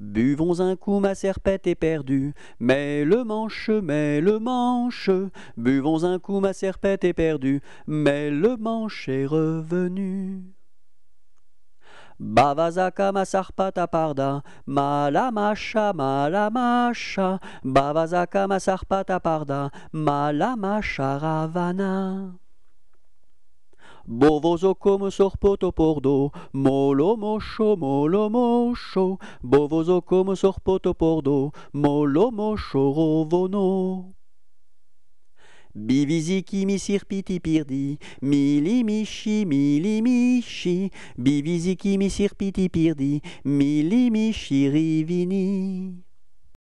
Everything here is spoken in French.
Buvons un coup, ma serpette est perdue. Mais le manche, mais le manche. Buvons un coup, ma serpette est perdue. Mais le manche est revenu. Bavazaka masarpata parda, malamasha malamacha, Bavazaka masarpata parda, malamasha ravana. Bovoso come sorpoto pordo, molo mocho, molo comme bovoso come sorpoto pordo, molo mosho rovono. Biviziki misir sirpiti pirdi, mili mishi, mili mishi, biviziki misir sirpiti pirdi, mili mishi rivini.